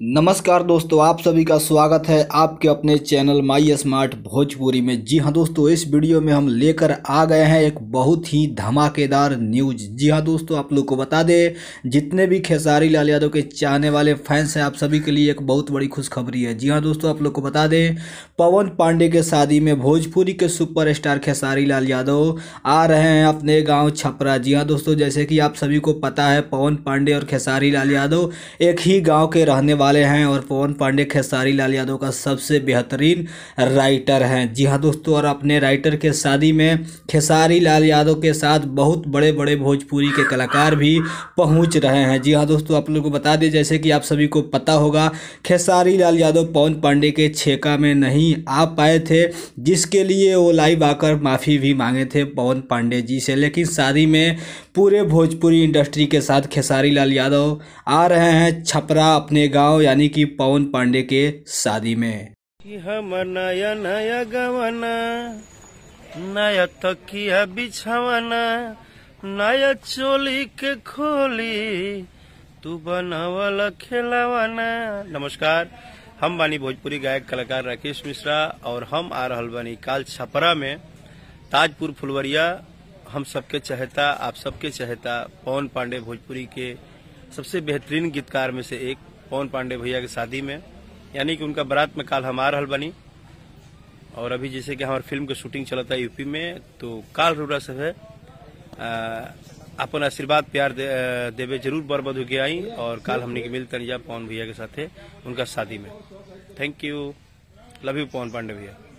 नमस्कार दोस्तों आप सभी का स्वागत है आपके अपने चैनल माई स्मार्ट भोजपुरी में जी हाँ दोस्तों इस वीडियो में हम लेकर आ गए हैं एक बहुत ही धमाकेदार न्यूज जी हाँ दोस्तों आप लोग को बता दें जितने भी खेसारी लाल यादव के चाहने वाले फैंस हैं आप सभी के लिए एक बहुत बड़ी खुशखबरी है जी हाँ दोस्तों आप लोग को बता दें पवन पांडे के शादी में भोजपुरी के सुपर खेसारी लाल यादव आ रहे हैं अपने गाँव छपरा जी हाँ दोस्तों जैसे कि आप सभी को पता है पवन पांडे और खेसारी लाल यादव एक ही गाँव के रहने वाले वाले हैं और पवन पांडे खेसारी लाल यादव का सबसे बेहतरीन राइटर हैं जी हाँ दोस्तों और अपने राइटर के शादी में खेसारी लाल यादव के साथ बहुत बड़े बड़े भोजपुरी के कलाकार भी पहुँच रहे हैं जी हाँ दोस्तों आप लोग को बता दें जैसे कि आप सभी को पता होगा खेसारी लाल यादव पवन पांडे के छेका में नहीं आ पाए थे जिसके लिए वो लाइव आकर माफ़ी भी मांगे थे पवन पांडे जी से लेकिन शादी में पूरे भोजपुरी इंडस्ट्री के साथ खेसारी लाल यादव आ रहे हैं छपरा अपने गाँव राव यानी कि पवन पांडे के शादी में नया नया गवना नया तकिया नया चोली के खोली तू बना खिलवाना नमस्कार हम बानी भोजपुरी गायक कलाकार राकेश मिश्रा और हम आ रहा बानी काल छपरा में ताजपुर फुलवरिया हम सबके चहता आप सबके चहता पवन पांडे भोजपुरी के सबसे बेहतरीन गीतकार में से एक पवन पांडे भैया की शादी में यानी कि उनका बारात में काल हमार हल बनी और अभी जैसे कि हमारे फिल्म का शूटिंग चला था यूपी में तो काल रूरा सब है अपन आशीर्वाद प्यार दे, देवे जरूर बर बधु के आई और काल हमने के मिल तनिजा पवन भैया के साथ उनका शादी में thank you love you Pawan Pandey भैया